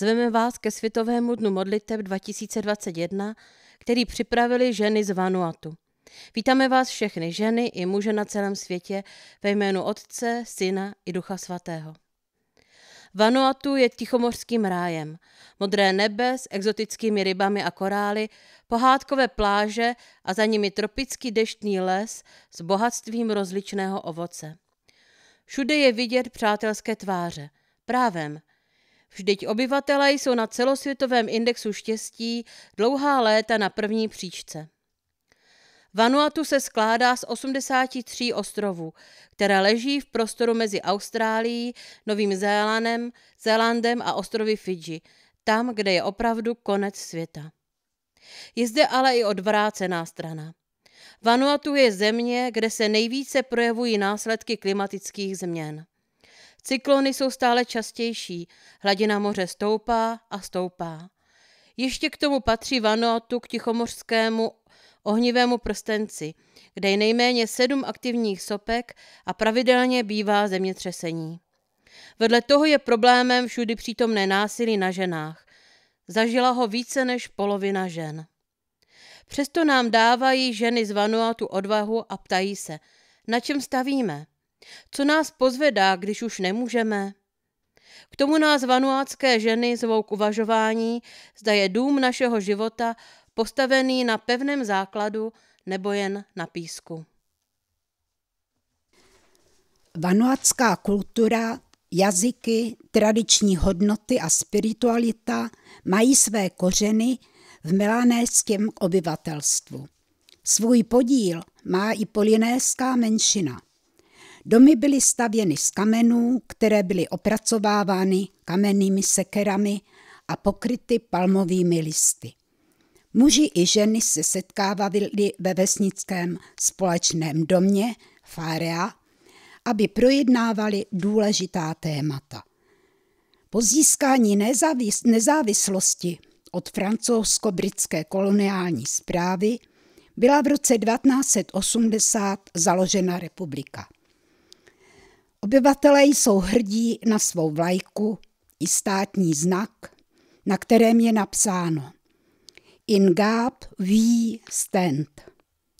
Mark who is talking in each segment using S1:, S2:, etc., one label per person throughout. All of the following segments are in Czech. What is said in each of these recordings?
S1: Zveme vás ke Světovému dnu modliteb 2021, který připravili ženy z Vanuatu. Vítáme vás všechny ženy i muže na celém světě ve jménu Otce, Syna i Ducha Svatého. Vanuatu je tichomorským rájem. Modré nebe s exotickými rybami a korály, pohádkové pláže a za nimi tropický deštný les s bohatstvím rozličného ovoce. Všude je vidět přátelské tváře. Právem, Vždyť obyvatelé jsou na celosvětovém indexu štěstí dlouhá léta na první příčce. Vanuatu se skládá z 83 ostrovů, které leží v prostoru mezi Austrálií, Novým Zélandem, Zélandem a ostrovy Fidži, tam, kde je opravdu konec světa. Je zde ale i odvrácená strana. Vanuatu je země, kde se nejvíce projevují následky klimatických změn. Cyklony jsou stále častější, hladina moře stoupá a stoupá. Ještě k tomu patří Vanuatu k tichomořskému ohnivému prstenci, kde je nejméně sedm aktivních sopek a pravidelně bývá zemětřesení. Vedle toho je problémem všudy přítomné násilí na ženách. Zažila ho více než polovina žen. Přesto nám dávají ženy z Vanuatu odvahu a ptají se, na čem stavíme – co nás pozvedá, když už nemůžeme? K tomu nás vanuátské ženy zvou k uvažování, zda je dům našeho života postavený na pevném základu nebo jen na písku.
S2: Vanuácká kultura, jazyky, tradiční hodnoty a spiritualita mají své kořeny v melanéském obyvatelstvu. Svůj podíl má i polinéská menšina – Domy byly stavěny z kamenů, které byly opracovávány kamennými sekerami a pokryty palmovými listy. Muži i ženy se setkávali ve vesnickém společném domě Fárea, aby projednávali důležitá témata. Po získání nezávis- nezávislosti od francouzsko-britské koloniální zprávy byla v roce 1980 založena republika. Obyvatelé jsou hrdí na svou vlajku i státní znak, na kterém je napsáno In God we stand.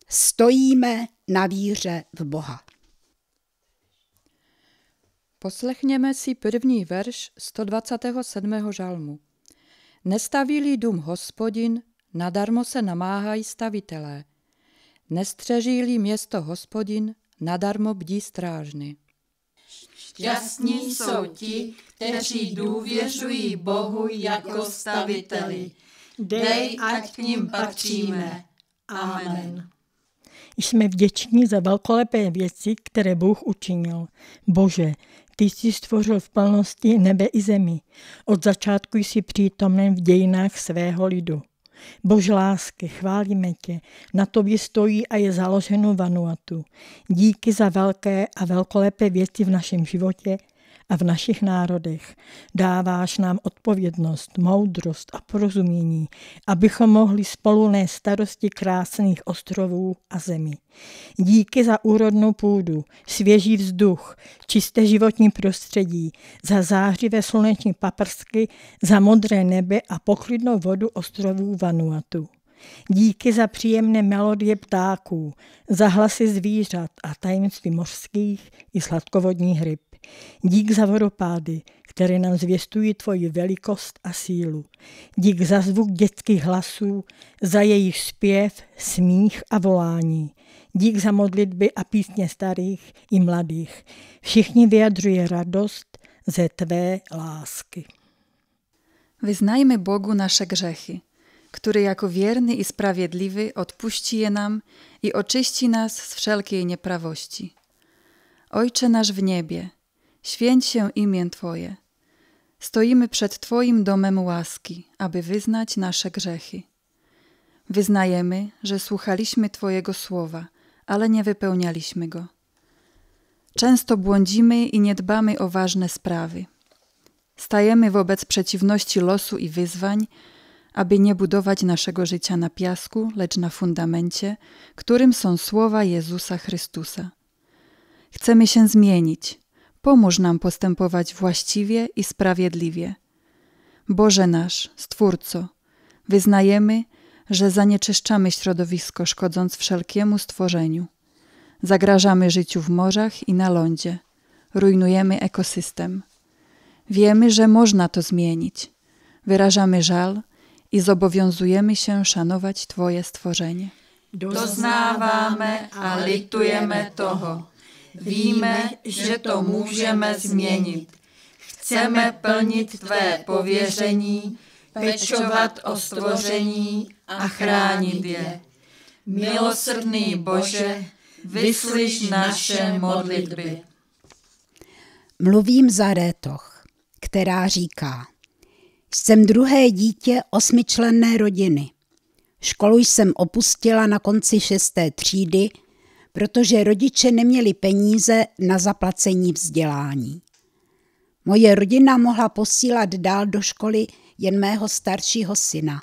S2: Stojíme na víře v Boha.
S3: Poslechněme si první verš 127. žalmu. Nestavíli dům hospodin, nadarmo se namáhají stavitelé. Nestřežíli město hospodin, nadarmo bdí strážny.
S4: Šťastní jsou ti, kteří důvěřují Bohu jako staviteli. Dej, ať k ním patříme. Amen.
S5: Jsme vděční za velkolepé věci, které Bůh učinil. Bože, ty jsi stvořil v plnosti nebe i zemi. Od začátku jsi přítomen v dějinách svého lidu. Bož lásky, chválíme tě, na tobě stojí a je založeno Vanuatu. Díky za velké a velkolepé věci v našem životě, a v našich národech. Dáváš nám odpovědnost, moudrost a porozumění, abychom mohli spolu nést starosti krásných ostrovů a zemí. Díky za úrodnou půdu, svěží vzduch, čisté životní prostředí, za zářivé sluneční paprsky, za modré nebe a poklidnou vodu ostrovů Vanuatu. Díky za příjemné melodie ptáků, za hlasy zvířat a tajemství mořských i sladkovodních ryb. Dík za vodopády, které nám zvěstují tvoji velikost a sílu. Dík za zvuk dětských hlasů, za jejich zpěv, smích a volání. Dík za modlitby a písně starých i mladých. Všichni vyjadřuje
S6: radost ze tvé lásky. Vyznajme Bogu naše grzechy, który jako wierny i sprawiedliwy odpuści je nam i oczyści nas z wszelkiej nieprawości. Ojcze nasz w niebie, święć się imię Twoje. Stoimy przed Twoim domem łaski, aby wyznać nasze grzechy. Wyznajemy, że słuchaliśmy Twojego słowa, ale nie wypełnialiśmy go. Często błądzimy i nie dbamy o ważne sprawy. Stajemy wobec przeciwności losu i wyzwań, aby nie budować naszego życia na piasku, lecz na fundamencie, którym są słowa Jezusa Chrystusa. Chcemy się zmienić, Pomóż nam postępować właściwie i sprawiedliwie. Boże nasz, Stwórco, wyznajemy, że zanieczyszczamy środowisko, szkodząc wszelkiemu stworzeniu. Zagrażamy życiu w morzach i na lądzie. Rujnujemy ekosystem. Wiemy, że można to zmienić. Wyrażamy żal i zobowiązujemy się szanować Twoje stworzenie.
S5: Doznawamy, a litujemy toho. Víme, že to můžeme
S4: změnit. Chceme plnit tvé pověření, pečovat o stvoření a chránit je. Milosrdný Bože, vyslyš naše modlitby.
S2: Mluvím za Rétoch, která říká, jsem druhé dítě osmičlenné rodiny. Školu jsem opustila na konci šesté třídy protože rodiče neměli peníze na zaplacení vzdělání. Moje rodina mohla posílat dál do školy jen mého staršího syna,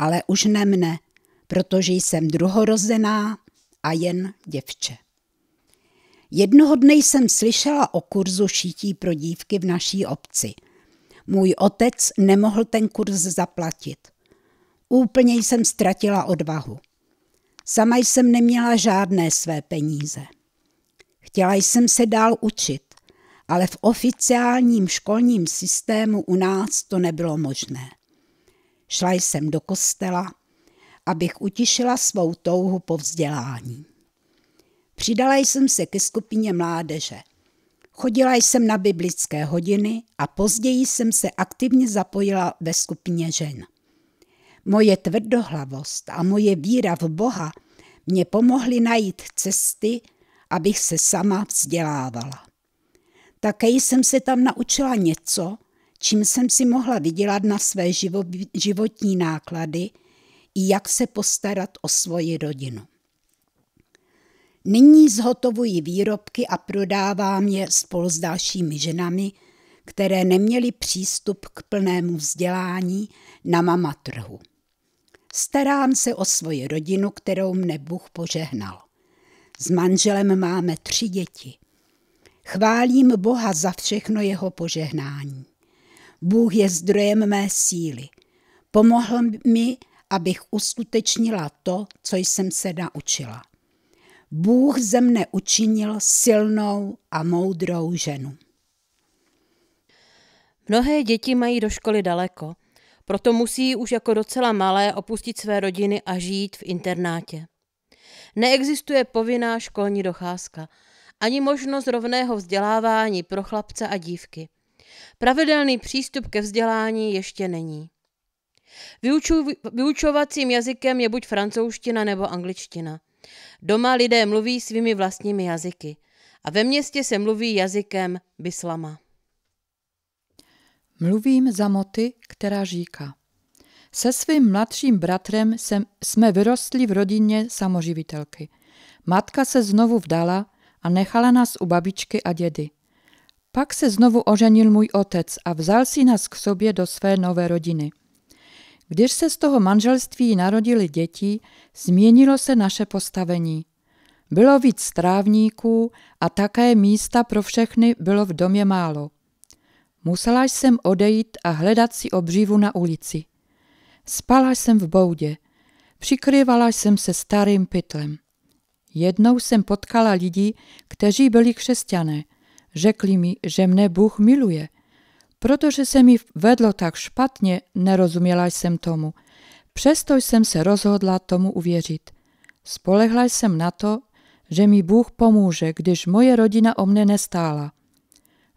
S2: ale už ne mne, protože jsem druhorozená a jen děvče. Jednoho dne jsem slyšela o kurzu šití pro dívky v naší obci. Můj otec nemohl ten kurz zaplatit. Úplně jsem ztratila odvahu. Sama jsem neměla žádné své peníze. Chtěla jsem se dál učit, ale v oficiálním školním systému u nás to nebylo možné. Šla jsem do kostela, abych utišila svou touhu po vzdělání. Přidala jsem se ke skupině mládeže. Chodila jsem na biblické hodiny a později jsem se aktivně zapojila ve skupině žen. Moje tvrdohlavost a moje víra v Boha mě pomohly najít cesty, abych se sama vzdělávala. Také jsem se tam naučila něco, čím jsem si mohla vydělat na své životní náklady i jak se postarat o svoji rodinu. Nyní zhotovuji výrobky a prodávám je spolu s dalšími ženami, které neměly přístup k plnému vzdělání na mama trhu. Starám se o svoji rodinu, kterou mne Bůh požehnal. S manželem máme tři děti. Chválím Boha za všechno jeho požehnání. Bůh je zdrojem mé síly. Pomohl mi, abych uskutečnila to, co jsem se naučila. Bůh ze mne učinil silnou a moudrou ženu.
S1: Mnohé děti mají do školy daleko – proto musí už jako docela malé opustit své rodiny a žít v internátě. Neexistuje povinná školní docházka, ani možnost rovného vzdělávání pro chlapce a dívky. Pravidelný přístup ke vzdělání ještě není. Vyuču, vyučovacím jazykem je buď francouzština nebo angličtina. Doma lidé mluví svými vlastními jazyky a ve městě se mluví jazykem
S3: bislama. Mluvím za Moty, která říká. Se svým mladším bratrem jsem, jsme vyrostli v rodině samoživitelky. Matka se znovu vdala a nechala nás u babičky a dědy. Pak se znovu oženil můj otec a vzal si nás k sobě do své nové rodiny. Když se z toho manželství narodili děti, změnilo se naše postavení. Bylo víc strávníků a také místa pro všechny bylo v domě málo. Musela jsem odejít a hledat si obřívu na ulici. Spala jsem v boudě. Přikryvala jsem se starým pytlem. Jednou jsem potkala lidi, kteří byli křesťané. Řekli mi, že mne Bůh miluje. Protože se mi vedlo tak špatně, nerozuměla jsem tomu. Přesto jsem se rozhodla tomu uvěřit. Spolehla jsem na to, že mi Bůh pomůže, když moje rodina o mne nestála.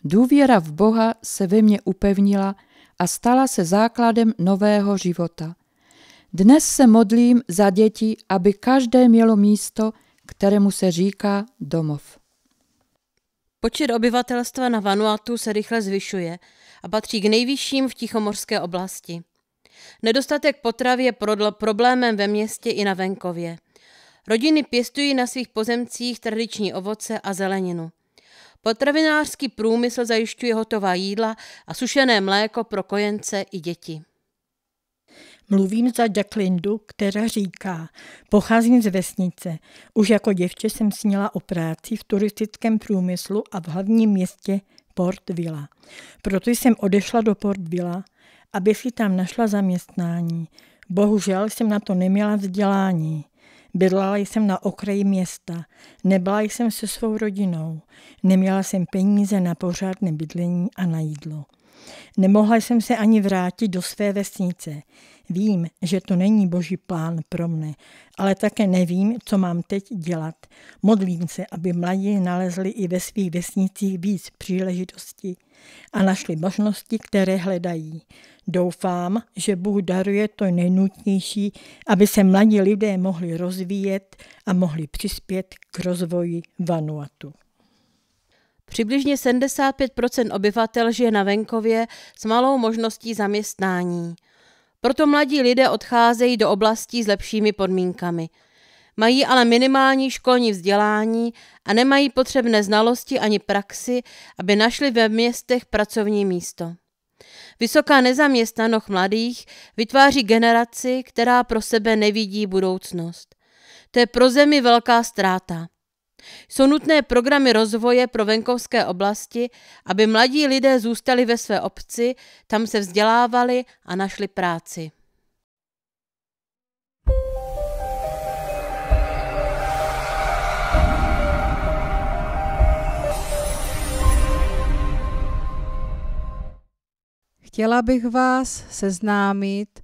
S3: Důvěra v Boha se ve mně upevnila a stala se základem nového života. Dnes se modlím za děti, aby každé mělo místo, kterému se říká domov.
S1: Počet obyvatelstva na Vanuatu se rychle zvyšuje a patří k nejvyšším v Tichomorské oblasti. Nedostatek potravy je problémem ve městě i na venkově. Rodiny pěstují na svých pozemcích tradiční ovoce a zeleninu. Potravinářský průmysl zajišťuje hotová jídla a sušené mléko pro kojence i děti.
S5: Mluvím za Jacqueline která říká, pocházím z vesnice. Už jako děvče jsem sněla o práci v turistickém průmyslu a v hlavním městě Port Vila. Proto jsem odešla do Port Vila, aby si tam našla zaměstnání. Bohužel jsem na to neměla vzdělání. Bydlela jsem na okraji města, nebyla jsem se svou rodinou, neměla jsem peníze na pořádné bydlení a na jídlo. Nemohla jsem se ani vrátit do své vesnice. Vím, že to není boží plán pro mne, ale také nevím, co mám teď dělat. Modlím se, aby mladí nalezli i ve svých vesnicích víc příležitostí a našli možnosti, které hledají. Doufám, že Bůh daruje to nejnutnější, aby se mladí lidé mohli rozvíjet a mohli přispět k rozvoji Vanuatu. Přibližně 75
S1: obyvatel žije na venkově s malou možností zaměstnání. Proto mladí lidé odcházejí do oblastí s lepšími podmínkami – Mají ale minimální školní vzdělání a nemají potřebné znalosti ani praxi, aby našli ve městech pracovní místo. Vysoká nezaměstnanost mladých vytváří generaci, která pro sebe nevidí budoucnost. To je pro zemi velká ztráta. Jsou nutné programy rozvoje pro venkovské oblasti, aby mladí lidé zůstali ve své obci, tam se vzdělávali a našli práci.
S7: Chtěla bych vás seznámit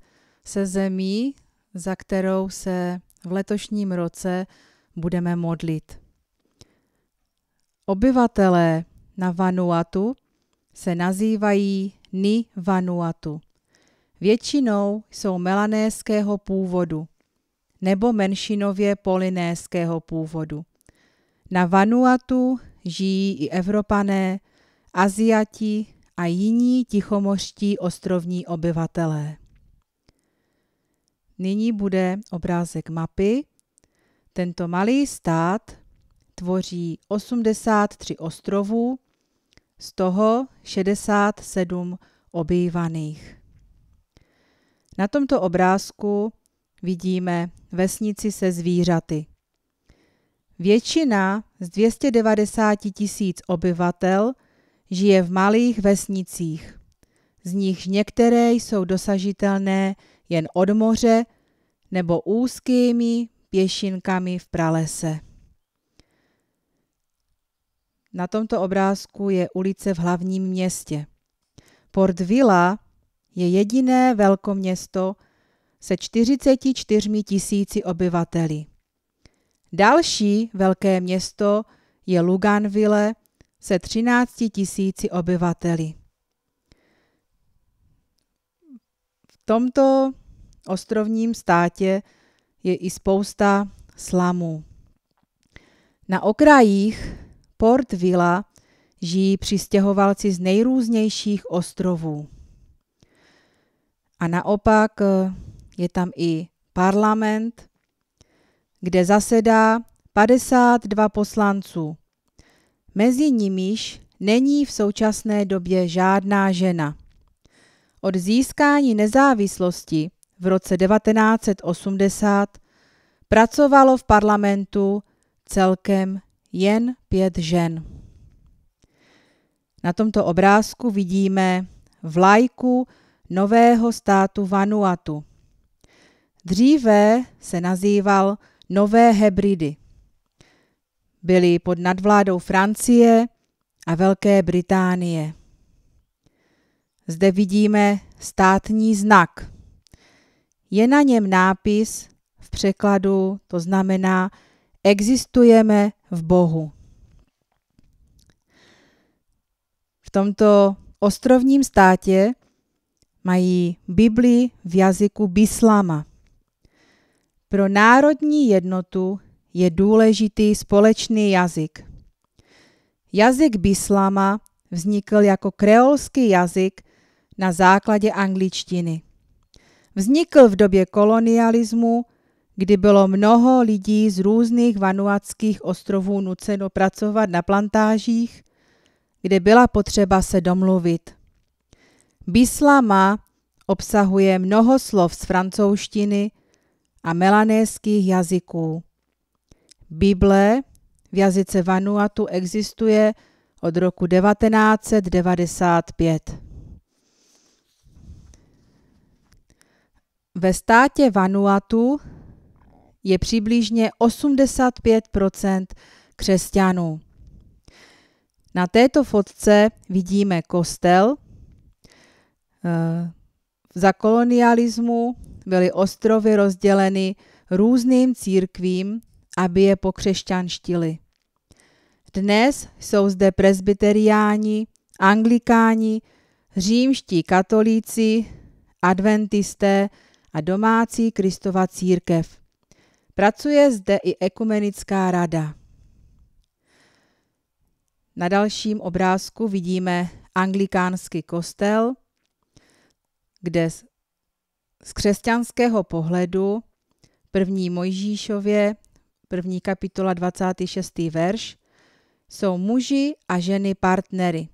S7: se zemí, za kterou se v letošním roce budeme modlit. Obyvatelé na Vanuatu se nazývají Ni Vanuatu. Většinou jsou melanéského původu nebo menšinově polinéského původu. Na Vanuatu žijí i Evropané, Aziati, a jiní tichomoští ostrovní obyvatelé. Nyní bude obrázek mapy. Tento malý stát tvoří 83 ostrovů, z toho 67 obývaných. Na tomto obrázku vidíme vesnici se zvířaty. Většina z 290 tisíc obyvatel žije v malých vesnicích. Z nichž některé jsou dosažitelné jen od moře nebo úzkými pěšinkami v pralese. Na tomto obrázku je ulice v hlavním městě. Port Vila je jediné velkoměsto se 44 tisíci obyvateli. Další velké město je Luganville se 13 tisíci obyvateli. V tomto ostrovním státě je i spousta slamů. Na okrajích Port Vila žijí přistěhovalci z nejrůznějších ostrovů. A naopak eh, je tam i parlament, kde zasedá 52 poslanců mezi nimiž není v současné době žádná žena. Od získání nezávislosti v roce 1980 pracovalo v parlamentu celkem jen pět žen. Na tomto obrázku vidíme vlajku nového státu Vanuatu. Dříve se nazýval Nové Hebridy byly pod nadvládou Francie a Velké Británie. Zde vidíme státní znak. Je na něm nápis v překladu, to znamená existujeme v Bohu. V tomto ostrovním státě mají Bibli v jazyku Bislama. Pro národní jednotu je důležitý společný jazyk. Jazyk Bislama vznikl jako kreolský jazyk na základě angličtiny. Vznikl v době kolonialismu, kdy bylo mnoho lidí z různých vanuatských ostrovů nuceno pracovat na plantážích, kde byla potřeba se domluvit. Bislama obsahuje mnoho slov z francouzštiny a melanéských jazyků. Bible v jazyce Vanuatu existuje od roku 1995. Ve státě Vanuatu je přibližně 85 křesťanů. Na této fotce vidíme kostel. Eh, za kolonialismu byly ostrovy rozděleny různým církvím aby je pokřešťanštili. Dnes jsou zde presbyteriáni, anglikáni, římští katolíci, adventisté a domácí Kristova církev. Pracuje zde i ekumenická rada. Na dalším obrázku vidíme anglikánský kostel, kde z křesťanského pohledu první Mojžíšově první kapitola 26. verš, jsou muži a ženy partnery.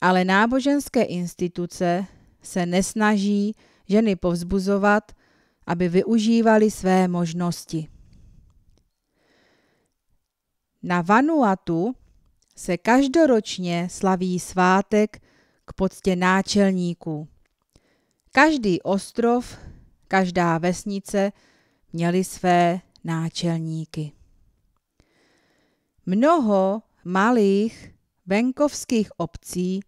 S7: Ale náboženské instituce se nesnaží ženy povzbuzovat, aby využívali své možnosti. Na Vanuatu se každoročně slaví svátek k poctě náčelníků. Každý ostrov, každá vesnice měli své náčelníky. Mnoho malých venkovských obcí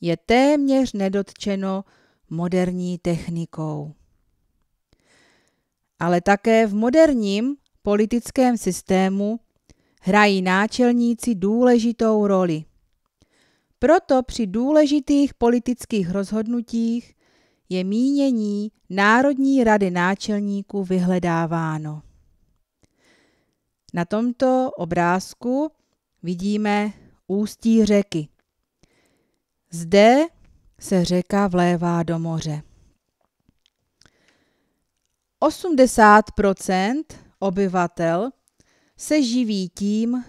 S7: je téměř nedotčeno moderní technikou. Ale také v moderním politickém systému hrají náčelníci důležitou roli. Proto při důležitých politických rozhodnutích je mínění Národní rady náčelníků vyhledáváno. Na tomto obrázku vidíme ústí řeky. Zde se řeka vlévá do moře. 80 obyvatel se živí tím,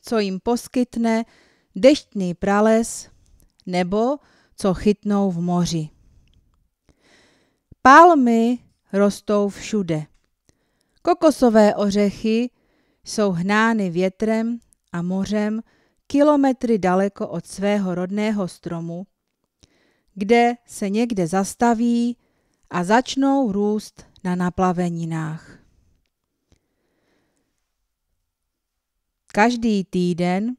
S7: co jim poskytne deštný prales nebo co chytnou v moři. Palmy rostou všude. Kokosové ořechy jsou hnány větrem a mořem kilometry daleko od svého rodného stromu, kde se někde zastaví a začnou růst na naplaveninách. Každý týden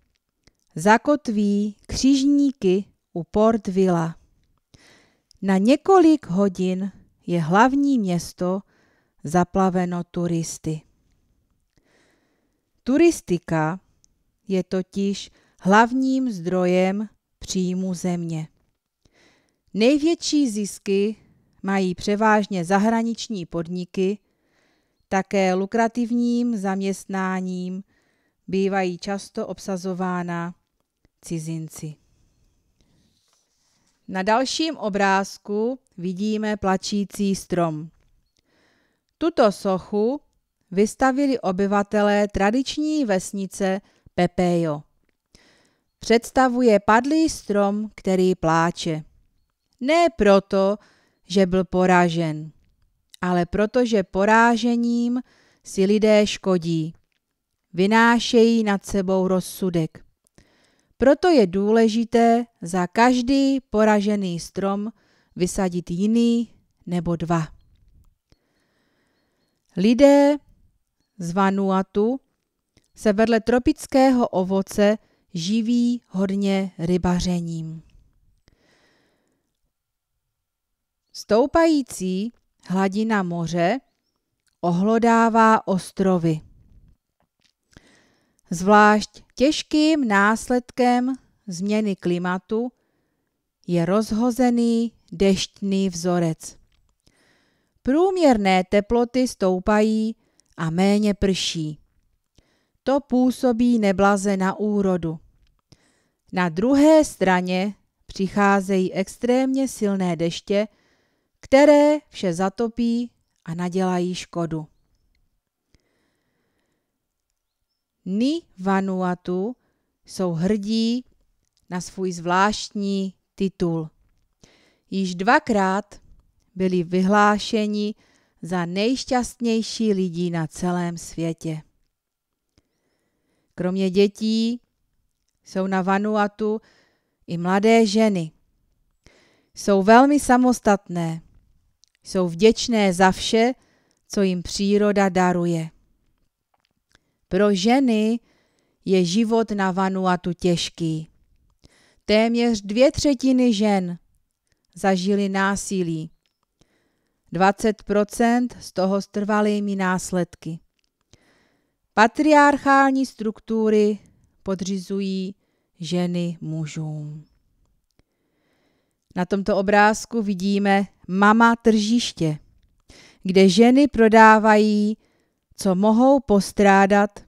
S7: zakotví křižníky u Port Villa. Na několik hodin je hlavní město zaplaveno turisty. Turistika je totiž hlavním zdrojem příjmu země. Největší zisky mají převážně zahraniční podniky, také lukrativním zaměstnáním bývají často obsazována cizinci. Na dalším obrázku vidíme plačící strom. Tuto sochu vystavili obyvatelé tradiční vesnice Pepejo. Představuje padlý strom, který pláče. Ne proto, že byl poražen, ale protože porážením si lidé škodí. Vynášejí nad sebou rozsudek. Proto je důležité za každý poražený strom vysadit jiný nebo dva. Lidé z Vanuatu se vedle tropického ovoce živí hodně rybařením. Stoupající hladina moře ohlodává ostrovy. Zvlášť těžkým následkem změny klimatu je rozhozený deštný vzorec. Průměrné teploty stoupají a méně prší. To působí neblaze na úrodu. Na druhé straně přicházejí extrémně silné deště, které vše zatopí a nadělají škodu. Ni Vanuatu jsou hrdí na svůj zvláštní titul. Již dvakrát byli vyhlášeni za nejšťastnější lidí na celém světě. Kromě dětí jsou na Vanuatu i mladé ženy. Jsou velmi samostatné, jsou vděčné za vše, co jim příroda daruje. Pro ženy je život na Vanuatu těžký. Téměř dvě třetiny žen zažili násilí. 20% z toho s trvalými následky. Patriarchální struktury podřizují ženy mužům. Na tomto obrázku vidíme mama tržiště, kde ženy prodávají, co mohou postrádat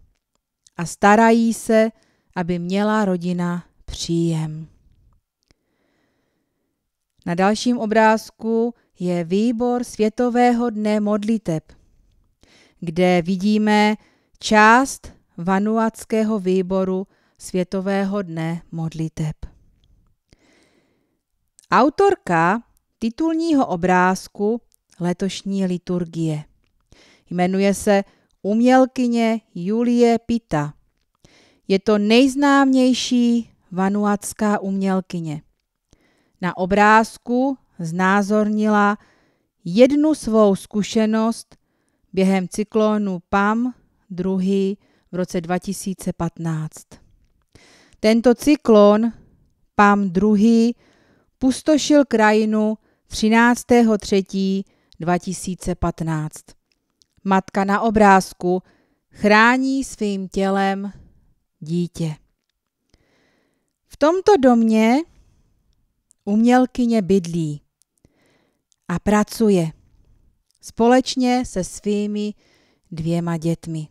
S7: a starají se, aby měla rodina příjem. Na dalším obrázku je výbor Světového dne modliteb, kde vidíme část vanuackého výboru Světového dne modliteb. Autorka titulního obrázku letošní liturgie. Jmenuje se umělkyně Julie Pita. Je to nejznámější vanuacká umělkyně. Na obrázku znázornila jednu svou zkušenost během cyklónu PAM, druhý v roce 2015. Tento cyklon PAM druhý pustošil krajinu 13.3.2015. Matka na obrázku chrání svým tělem dítě. V tomto domě umělkyně bydlí a pracuje společně se svými dvěma dětmi.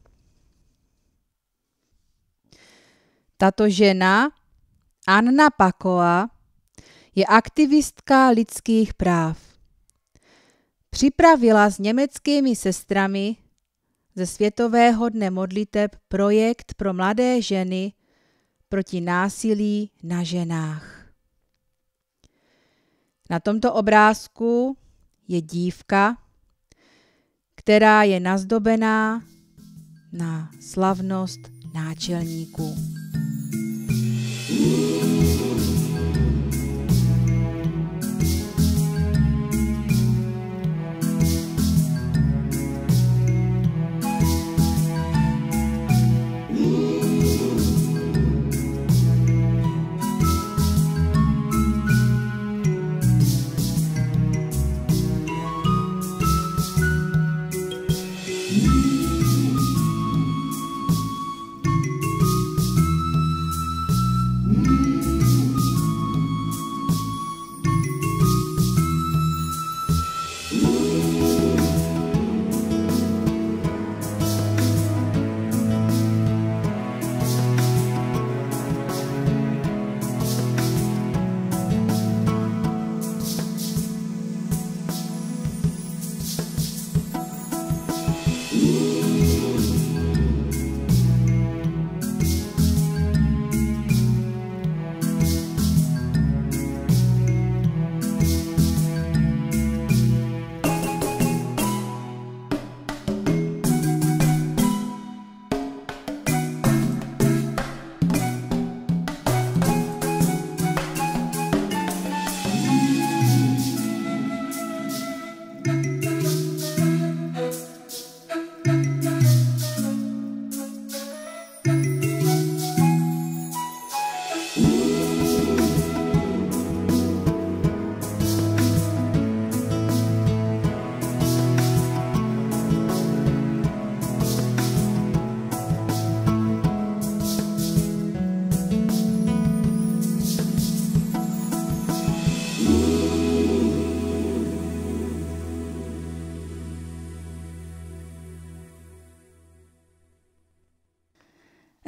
S7: Tato žena, Anna Pakoa, je aktivistka lidských práv. Připravila s německými sestrami ze Světového dne modliteb projekt pro mladé ženy proti násilí na ženách. Na tomto obrázku je dívka, která je nazdobená na slavnost náčelníků. Mm.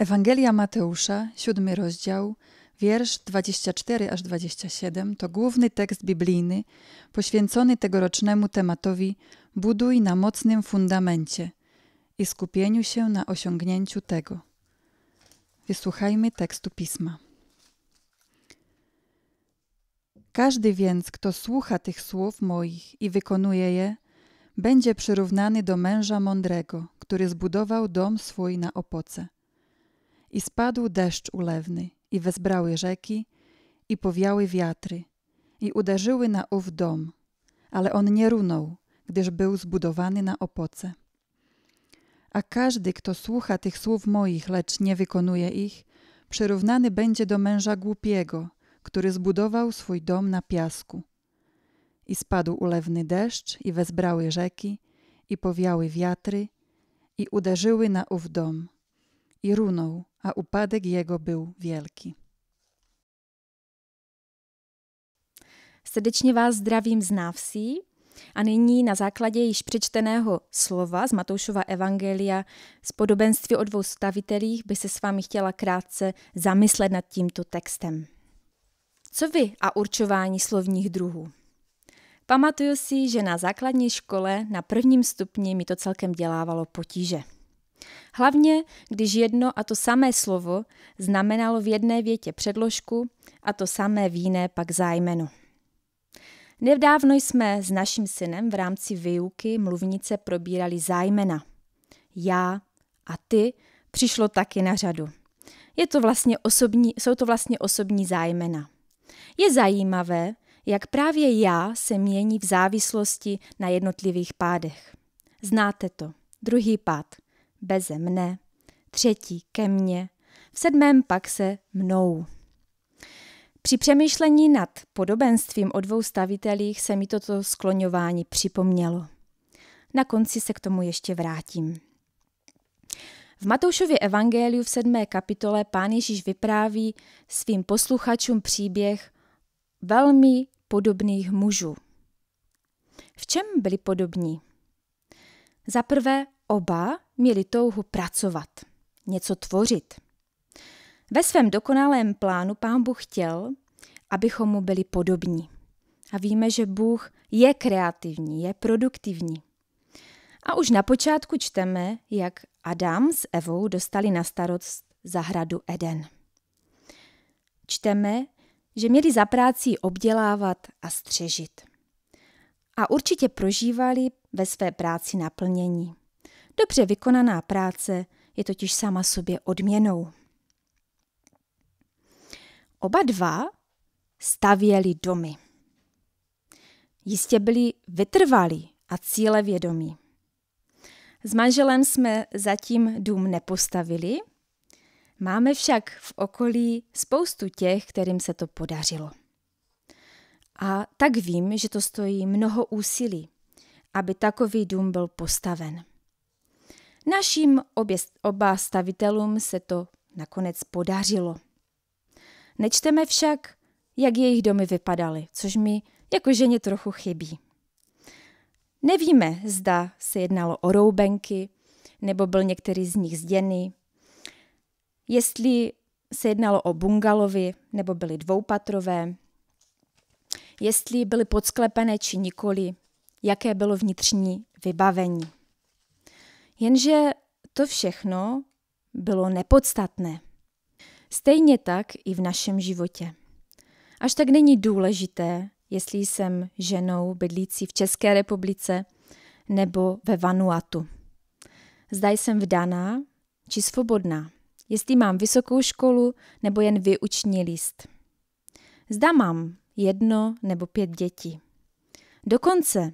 S6: Ewangelia Mateusza, siódmy rozdział, wiersz 24 aż 27 to główny tekst biblijny poświęcony tegorocznemu tematowi Buduj na mocnym fundamencie i skupieniu się na osiągnięciu tego. Wysłuchajmy tekstu pisma. Każdy więc, kto słucha tych słów moich i wykonuje je, będzie przyrównany do męża mądrego, który zbudował dom swój na opoce. I spadł deszcz ulewny, i wezbrały rzeki, i powiały wiatry, i uderzyły na ów dom, ale on nie runął, gdyż był zbudowany na opoce. A każdy, kto słucha tych słów moich, lecz nie wykonuje ich, przyrównany będzie do męża głupiego, który zbudował swój dom na piasku. I spadł ulewny deszcz, i wezbrały rzeki, i powiały wiatry, i uderzyły na ów dom. I
S8: runął, a upadek jego był wielki. Srdečně vás zdravím z návsí a nyní na základě již přečteného slova z Matoušova Evangelia z podobenství o dvou stavitelích by se s vámi chtěla krátce zamyslet nad tímto textem. Co vy a určování slovních druhů? Pamatuju si, že na základní škole na prvním stupni mi to celkem dělávalo potíže. Hlavně, když jedno a to samé slovo znamenalo v jedné větě předložku a to samé v jiné pak zájmeno. Nedávno jsme s naším synem v rámci výuky mluvnice probírali zájmena. Já a ty přišlo taky na řadu. Je to vlastně osobní, jsou to vlastně osobní zájmena. Je zajímavé, jak právě já se mění v závislosti na jednotlivých pádech. Znáte to. Druhý pád – beze mne, třetí ke mně, v sedmém pak se mnou. Při přemýšlení nad podobenstvím o dvou stavitelích se mi toto skloňování připomnělo. Na konci se k tomu ještě vrátím. V Matoušově evangeliu v sedmé kapitole pán Ježíš vypráví svým posluchačům příběh velmi podobných mužů. V čem byli podobní? Za prvé Oba měli touhu pracovat, něco tvořit. Ve svém dokonalém plánu pán Bůh chtěl, abychom mu byli podobní. A víme, že Bůh je kreativní, je produktivní. A už na počátku čteme, jak Adam s Evou dostali na starost zahradu Eden. Čteme, že měli za práci obdělávat a střežit. A určitě prožívali ve své práci naplnění. Dobře vykonaná práce je totiž sama sobě odměnou. Oba dva stavěli domy. Jistě byli vytrvalí a vědomí. S manželem jsme zatím dům nepostavili, máme však v okolí spoustu těch, kterým se to podařilo. A tak vím, že to stojí mnoho úsilí, aby takový dům byl postaven. Naším obě, oba stavitelům se to nakonec podařilo. Nečteme však, jak jejich domy vypadaly, což mi jako ženě trochu chybí. Nevíme, zda se jednalo o roubenky, nebo byl některý z nich zděný, jestli se jednalo o bungalovy, nebo byly dvoupatrové, jestli byly podsklepené či nikoli, jaké bylo vnitřní vybavení. Jenže to všechno bylo nepodstatné. Stejně tak i v našem životě. Až tak není důležité, jestli jsem ženou bydlící v České republice nebo ve Vanuatu. Zda jsem vdaná či svobodná, jestli mám vysokou školu nebo jen vyuční list. Zda mám jedno nebo pět dětí. Dokonce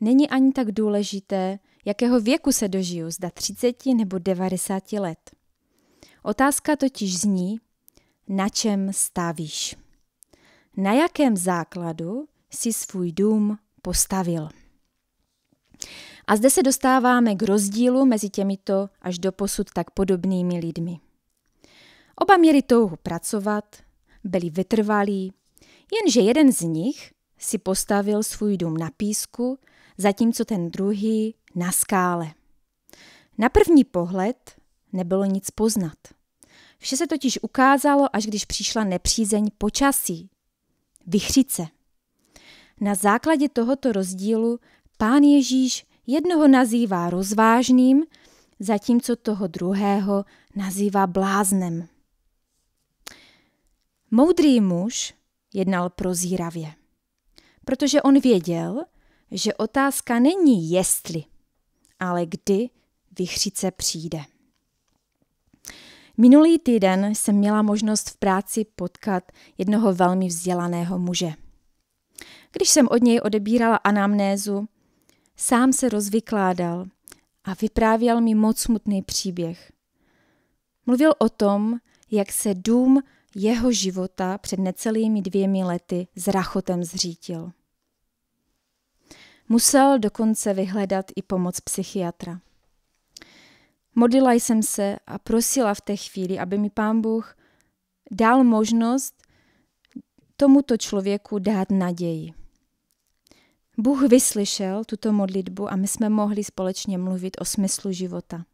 S8: není ani tak důležité, jakého věku se dožiju, zda 30 nebo 90 let. Otázka totiž zní, na čem stavíš? Na jakém základu si svůj dům postavil? A zde se dostáváme k rozdílu mezi těmito až doposud tak podobnými lidmi. Oba měli touhu pracovat, byli vytrvalí, jenže jeden z nich si postavil svůj dům na písku zatímco ten druhý na skále. Na první pohled nebylo nic poznat. Vše se totiž ukázalo, až když přišla nepřízeň počasí. Vychřice. Na základě tohoto rozdílu pán Ježíš jednoho nazývá rozvážným, zatímco toho druhého nazývá bláznem. Moudrý muž jednal prozíravě, protože on věděl, že otázka není jestli, ale kdy vychřice přijde. Minulý týden jsem měla možnost v práci potkat jednoho velmi vzdělaného muže. Když jsem od něj odebírala anamnézu, sám se rozvykládal a vyprávěl mi moc smutný příběh. Mluvil o tom, jak se dům jeho života před necelými dvěmi lety s rachotem zřítil. Musel dokonce vyhledat i pomoc psychiatra. Modlila jsem se a prosila v té chvíli, aby mi pán Bůh dal možnost tomuto člověku dát naději. Bůh vyslyšel tuto modlitbu a my jsme mohli společně mluvit o smyslu života.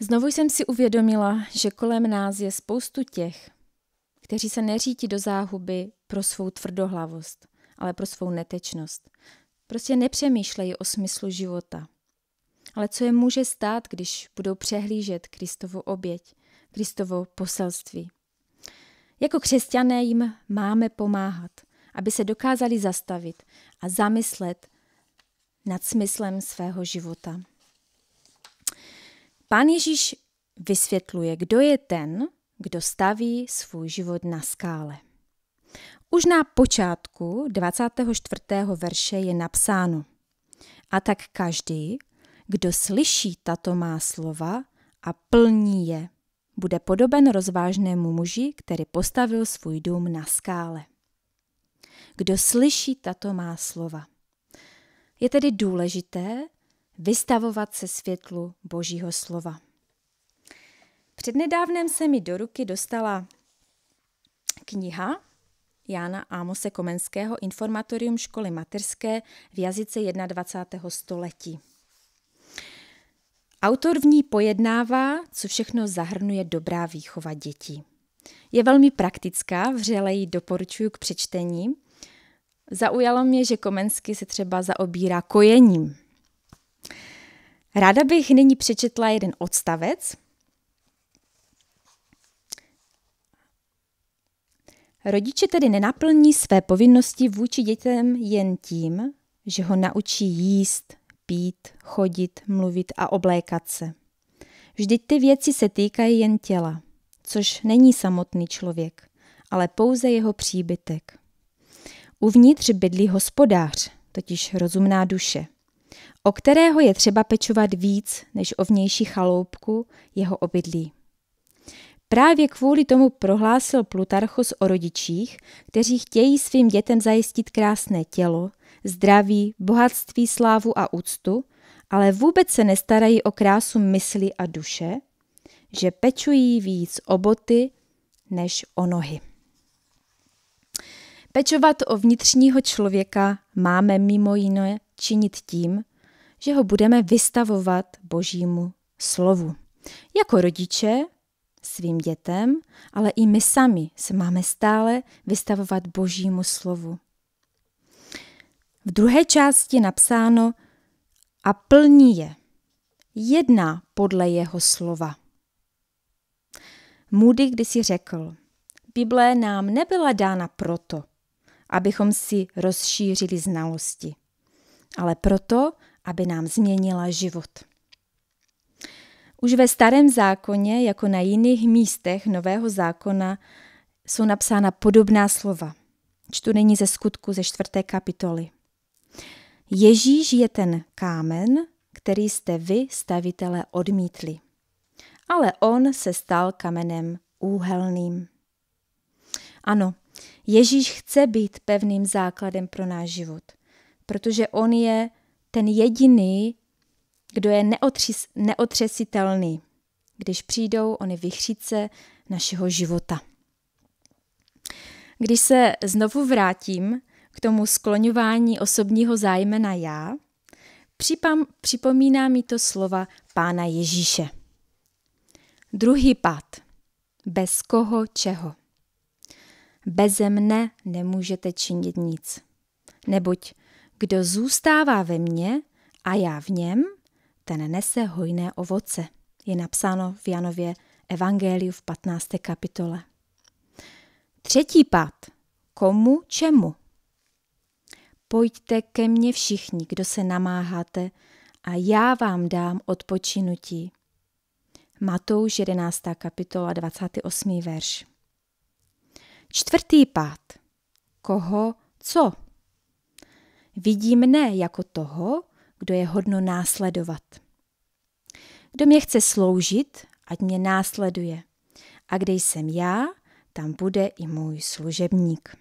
S8: Znovu jsem si uvědomila, že kolem nás je spoustu těch, kteří se neřítí do záhuby pro svou tvrdohlavost, ale pro svou netečnost. Prostě nepřemýšlejí o smyslu života. Ale co je může stát, když budou přehlížet Kristovu oběť, Kristovo poselství? Jako křesťané jim máme pomáhat, aby se dokázali zastavit a zamyslet nad smyslem svého života. Pán Ježíš vysvětluje, kdo je ten, kdo staví svůj život na skále. Už na počátku 24. verše je napsáno A tak každý, kdo slyší tato má slova a plní je, bude podoben rozvážnému muži, který postavil svůj dům na skále. Kdo slyší tato má slova. Je tedy důležité vystavovat se světlu Božího slova. Přednedávnem se mi do ruky dostala kniha Jána Ámose Komenského informatorium školy materské v jazyce 21. století. Autor v ní pojednává, co všechno zahrnuje dobrá výchova dětí. Je velmi praktická, vřele ji doporučuji k přečtení. Zaujalo mě, že Komensky se třeba zaobírá kojením. Ráda bych nyní přečetla jeden odstavec, Rodiče tedy nenaplní své povinnosti vůči dětem jen tím, že ho naučí jíst, pít, chodit, mluvit a oblékat se. Vždyť ty věci se týkají jen těla, což není samotný člověk, ale pouze jeho příbytek. Uvnitř bydlí hospodář, totiž rozumná duše, o kterého je třeba pečovat víc než o vnější chaloupku jeho obydlí. Právě kvůli tomu prohlásil Plutarchos o rodičích, kteří chtějí svým dětem zajistit krásné tělo, zdraví, bohatství, slávu a úctu, ale vůbec se nestarají o krásu mysli a duše, že pečují víc o boty než o nohy. Pečovat o vnitřního člověka máme mimo jiné činit tím, že ho budeme vystavovat Božímu slovu. Jako rodiče svým dětem, ale i my sami se máme stále vystavovat Božímu slovu. V druhé části napsáno a plní je, jedná podle jeho slova. Moody kdysi řekl, Bible nám nebyla dána proto, abychom si rozšířili znalosti, ale proto, aby nám změnila život. Už ve starém zákoně, jako na jiných místech nového zákona, jsou napsána podobná slova. Čtu není ze skutku ze čtvrté kapitoly. Ježíš je ten kámen, který jste vy, stavitele, odmítli. Ale on se stal kamenem úhelným. Ano, Ježíš chce být pevným základem pro náš život, protože on je ten jediný, kdo je neotřis, neotřesitelný, když přijdou ony vychříce našeho života. Když se znovu vrátím k tomu skloňování osobního zájme na já, připam, připomíná mi to slova pána Ježíše. Druhý pád. Bez koho čeho. Beze mne nemůžete činit nic. Neboť kdo zůstává ve mně a já v něm – ten nese hojné ovoce. Je napsáno v Janově Evangeliu v 15. kapitole. Třetí pád. Komu čemu? Pojďte ke mně všichni, kdo se namáháte, a já vám dám odpočinutí. Matouš 11. kapitola 28. verš. Čtvrtý pád. Koho co? Vidím ne jako toho, kdo je hodno následovat. Kdo mě chce sloužit, ať mě následuje. A kde jsem já, tam bude i můj služebník.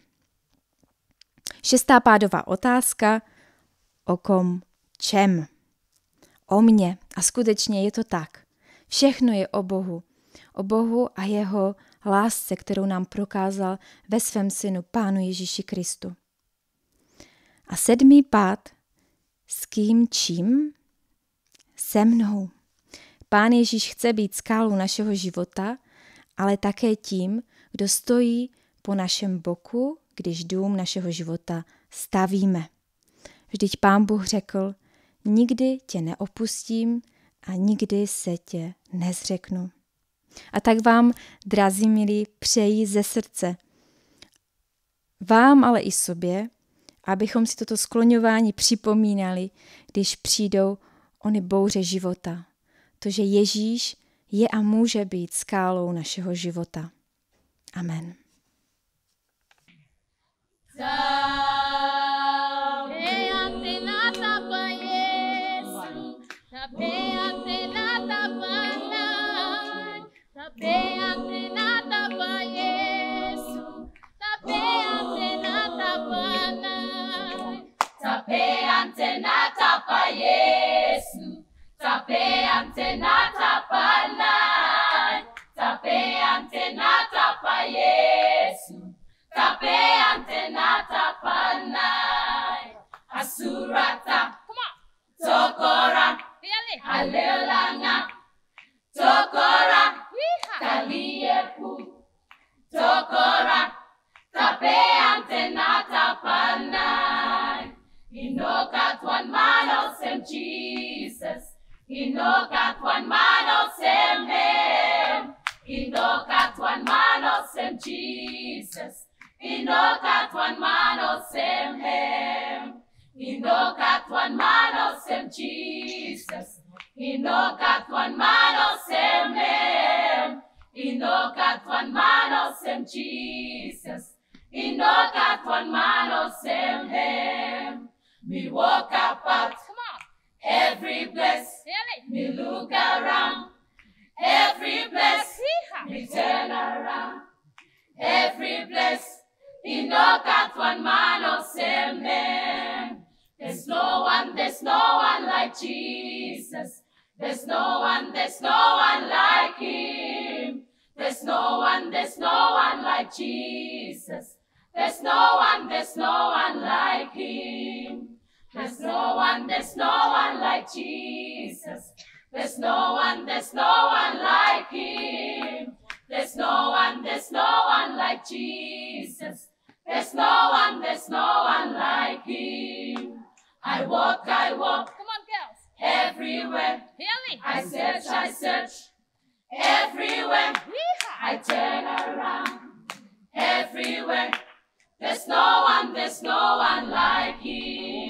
S8: Šestá pádová otázka. O kom čem? O mně. A skutečně je to tak. Všechno je o Bohu. O Bohu a jeho lásce, kterou nám prokázal ve svém synu Pánu Ježíši Kristu. A sedmý pád s kým čím? Se mnou. Pán Ježíš chce být skálou našeho života, ale také tím, kdo stojí po našem boku, když dům našeho života stavíme. Vždyť pán Bůh řekl, nikdy tě neopustím a nikdy se tě nezřeknu. A tak vám, drazí milí, přeji ze srdce. Vám ale i sobě, abychom si toto skloňování připomínali, když přijdou ony bouře života. To, že Ježíš je a může být skálou našeho života. Amen. tape antena tapa Yesu,
S9: tape antena tapa nai, tape antena tapa Yesu, tape antena tapa nai, asurata, tokora, alelanga, tokora, taliepu, tokora, tape antena tapa nai knocked out one man of same Jesus. He knocked out one man of same name. He knocked out one man of same Jesus. He knocked out one man of same name. He knocked out one man of same Jesus. He knocked out one man of same name. He knocked out one man of same Jesus. He knocked out one man of same name me walk apart. Every place, me look around. Every place, me turn around. Every place, he knock at one man or say man. There's no one, there's no one like Jesus. There's no one, there's no one like him. There's no one, there's no one like Jesus. There's no one, there's no one like him. There's no one, there's no one like Jesus.
S8: There's no one, there's no one like him.
S9: There's no one, there's no one like Jesus. There's no one, there's no one like him. I walk, I walk. Come on, girls. Everywhere. Hear me. I search, I search. Everywhere. Yeehaw. I turn around. Everywhere. There's no one, there's no one like him.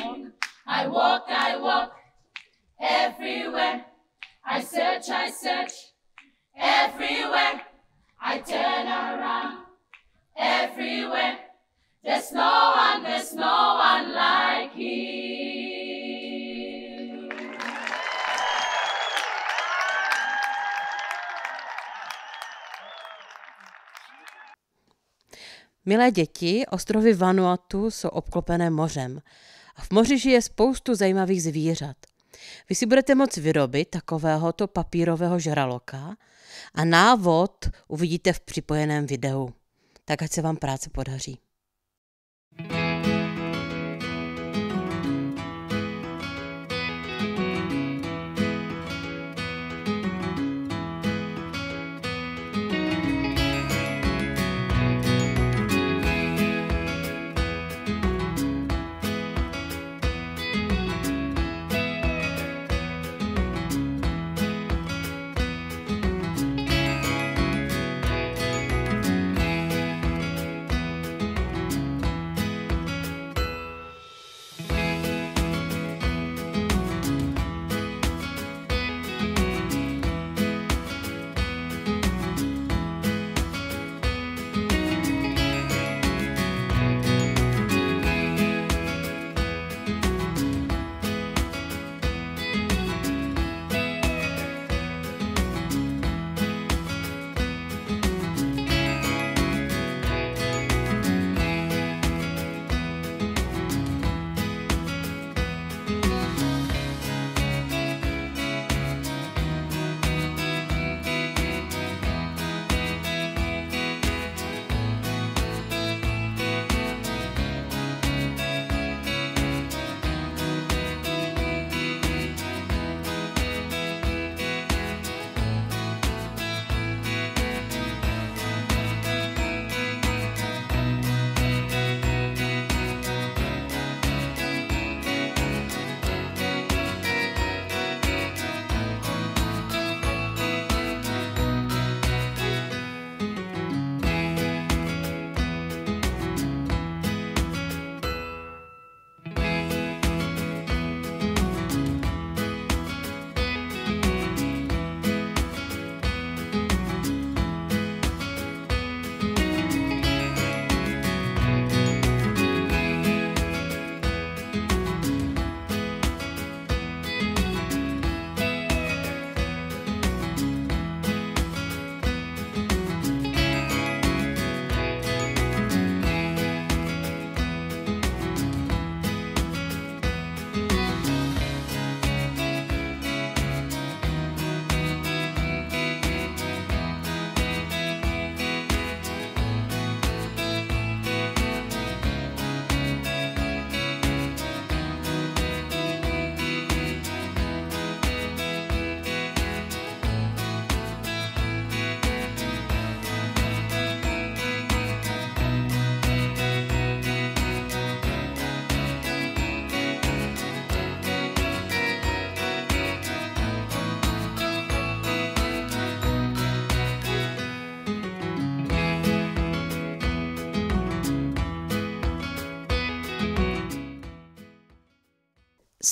S9: I walk, I walk everywhere. I search, I search everywhere. I turn around everywhere. There's no one, there's no one like him.
S1: Milé děti, ostrovy Vanuatu jsou obklopené mořem. V moři žije spoustu zajímavých zvířat. Vy si budete moct vyrobit takovéhoto papírového žraloka a návod uvidíte v připojeném videu. Tak ať se vám práce podaří. thank you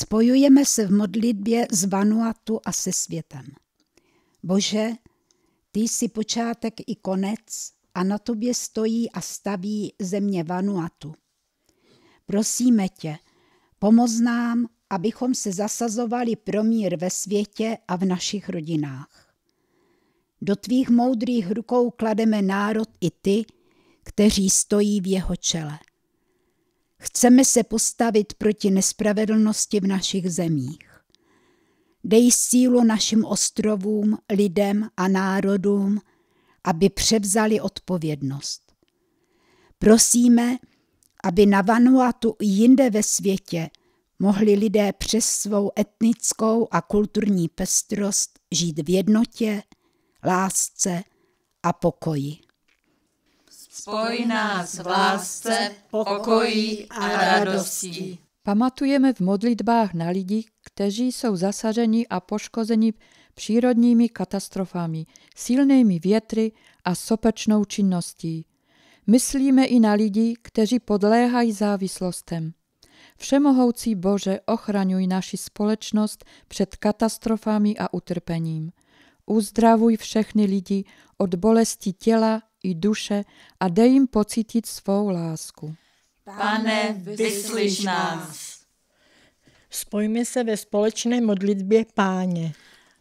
S2: Spojujeme se v modlitbě s Vanuatu a se světem. Bože, ty jsi počátek i konec a na tobě stojí a staví země Vanuatu. Prosíme tě, pomoz nám, abychom se zasazovali pro mír ve světě a v našich rodinách. Do tvých moudrých rukou klademe národ i ty, kteří stojí v jeho čele. Chceme se postavit proti nespravedlnosti v našich zemích. Dej sílu našim ostrovům, lidem a národům, aby převzali odpovědnost. Prosíme, aby na Vanuatu i jinde ve světě mohli lidé přes svou etnickou a kulturní pestrost žít v jednotě, lásce a pokoji.
S1: Spoj nás v lásce, pokoji a
S10: radosti.
S3: Pamatujeme v modlitbách na lidi, kteří jsou zasaženi a poškozeni přírodními katastrofami, silnými větry a sopečnou činností. Myslíme i na lidi, kteří podléhají závislostem. Všemohoucí Bože, ochraňuj naši společnost před katastrofami a utrpením. Uzdravuj všechny lidi od bolesti těla i duše a dej jim pocítit svou lásku.
S4: Pane, vyslyš nás.
S3: Spojme se ve společné modlitbě
S5: Páně.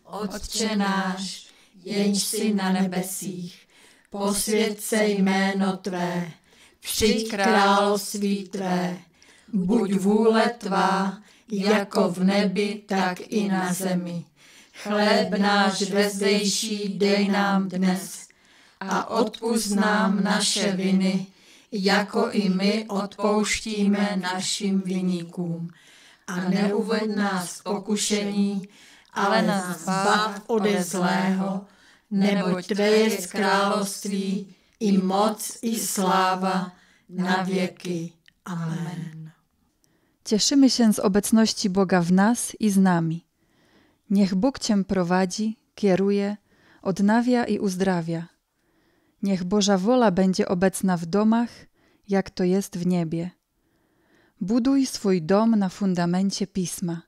S4: Otče náš, jenž si na nebesích, posvěd se jméno Tvé, přijď království Tvé, buď vůle Tvá, jako v nebi, tak i na zemi. Chléb náš vezdejší dej nám dnes a odpust nám naše viny, jako i my odpouštíme našim viníkům. A neuved nás pokušení,
S10: ale nás zbav ode zlého, neboť Tvé
S4: je království, i moc, i sláva, na věky. Amen.
S6: Cieszymy się z obecności Boga w nas i z nami. Niech Bóg Cię prowadzi, kieruje, odnawia i uzdrawia Niech Boża wola będzie obecna w domach, jak to jest w niebie. Buduj swój dom na fundamencie Pisma.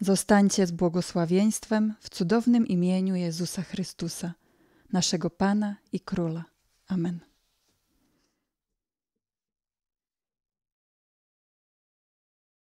S6: Zostańcie z błogosławieństwem w cudownym imieniu Jezusa Chrystusa, naszego Pana i Króla. Amen.